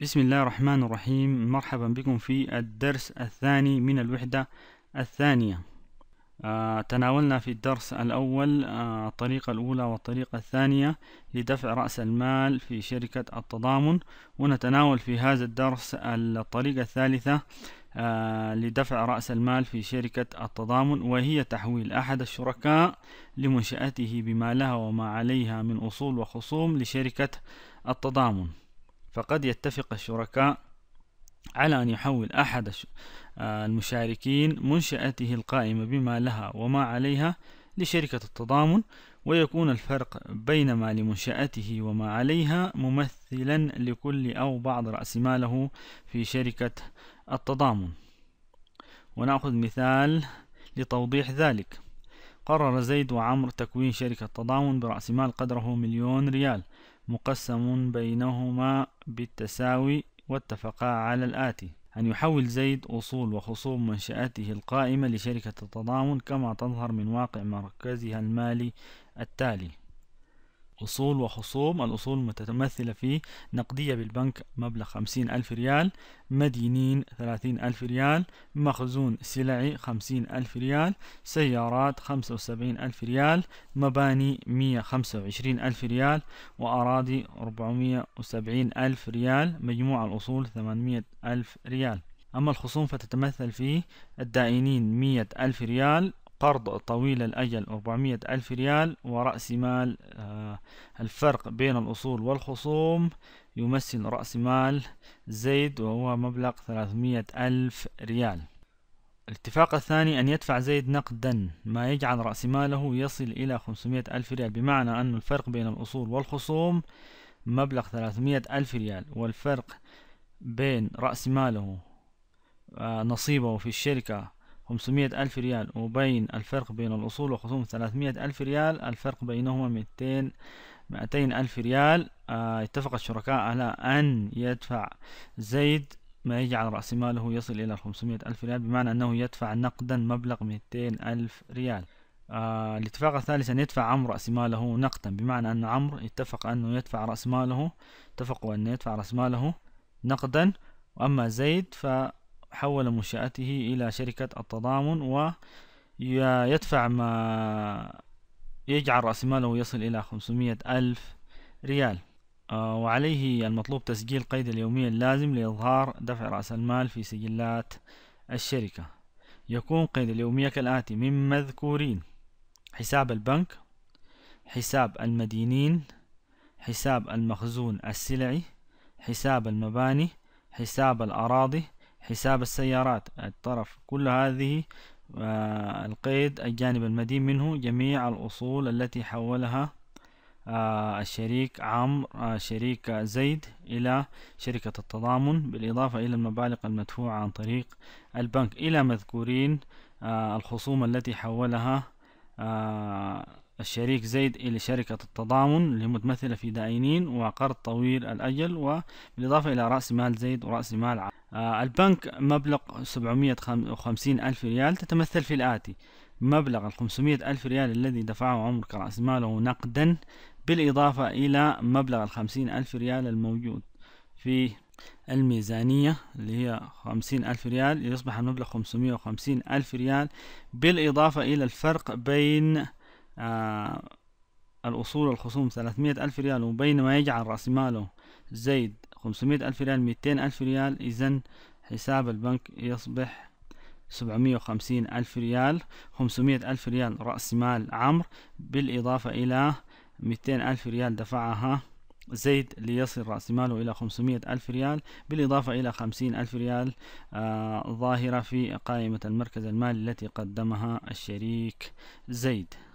بسم الله الرحمن الرحيم مرحبا بكم في الدرس الثاني من الوحدة الثانية آه تناولنا في الدرس الأول آه الطريقة الأولى والطريقة الثانية لدفع رأس المال في شركة التضامن ونتناول في هذا الدرس الطريقة الثالثة آه لدفع رأس المال في شركة التضامن وهي تحويل أحد الشركاء لمنشأته بما لها وما عليها من أصول وخصوم لشركة التضامن فقد يتفق الشركاء على أن يحول أحد آه، المشاركين منشأته القائمة بما لها وما عليها لشركة التضامن ويكون الفرق بين ما لمنشأته وما عليها ممثلا لكل أو بعض رأس ماله في شركة التضامن ونأخذ مثال لتوضيح ذلك قرر زيد وعمر تكوين شركة تضامن برأس مال قدره مليون ريال مقسم بينهما بالتساوي واتفقا على الآتي أن يحول زيد أصول وخصوم منشأته القائمة لشركة التضامن كما تظهر من واقع مركزها المالي التالي أصول وخصوم الأصول متمثلة في نقدية بالبنك مبلغ خمسين ألف ريال مدينين ثلاثين ألف ريال مخزون سلعي خمسين ألف ريال سيارات خمسة وسبعين ألف ريال مباني مية خمسة وعشرين ألف ريال وأراضي أربعمية وسبعين ألف ريال مجموع الأصول ثمانمية ألف ريال أما الخصوم فتتمثل في الدائنين مية ألف ريال قرض طويل الأجل 400 ألف ريال ورأس مال آه، الفرق بين الأصول والخصوم يمثل رأس مال زيد وهو مبلغ 300 ألف ريال الاتفاق الثاني أن يدفع زيد نقدا ما يجعل رأس ماله يصل إلى 500 ألف ريال بمعنى أن الفرق بين الأصول والخصوم مبلغ 300 ألف ريال والفرق بين رأس ماله آه، نصيبه في الشركة خمسمية ألف ريال وبين الفرق بين الأصول وخصوم ثلاثمية ألف ريال الفرق بينهما ميتين مئتين ألف ريال آه اتفق الشركاء على أن يدفع زيد ما يجعل رأس ماله يصل إلى خمسمية ألف ريال بمعنى أنه يدفع نقدا مبلغ ميتين ألف ريال آه الاتفاق الثالث أن يدفع عمرو رأس ماله نقدا بمعنى أن عمرو اتفق أنه يدفع رأس ماله اتفقوا أن يدفع رأس ماله نقدا وأما زيد ف حول منشأته إلى شركة التضامن ويدفع ما يجعل رأس ماله يصل إلى 500 ألف ريال آه، وعليه المطلوب تسجيل قيد اليومية اللازم لإظهار دفع رأس المال في سجلات الشركة يكون قيد اليومية كالآتي من مذكورين حساب البنك حساب المدينين حساب المخزون السلعي حساب المباني حساب الأراضي حساب السيارات الطرف كل هذه آه، القيد الجانب المدين منه جميع الأصول التي حولها آه، الشريك عمرو آه، شريك زيد إلى شركة التضامن بالإضافة إلى المبالغ المدفوعة عن طريق البنك إلى مذكورين الخصوم التي حولها الشريك زيد إلى شركة التضامن المتمثلة في دائنين وقرض طويل الأجل وبالإضافة إلى رأس مال زيد ورأس مال عام آه، البنك مبلغ 750 ألف ريال تتمثل في الآتي مبلغ 500 ألف ريال الذي دفعه عمر كرأس ماله نقدا بالإضافة إلى مبلغ 50 ألف ريال الموجود في الميزانية اللي هي خمسين ألف ريال يصبح المبلغ خمسمية وخمسين ألف ريال بالإضافة إلى الفرق بين آه الأصول الخصوم 300 ألف ريال وبينما يجعل رأس ماله زيد 500 ألف ريال ميتين ألف ريال إذا حساب البنك يصبح وخمسين ألف ريال 500 ألف ريال رأس مال عمرو بالإضافة إلى ميتين ألف ريال دفعها زيد ليصل رأس ماله إلى 500 ألف ريال بالإضافة إلى خمسين ألف ريال آه ظاهرة في قائمة المركز المالي التي قدمها الشريك زيد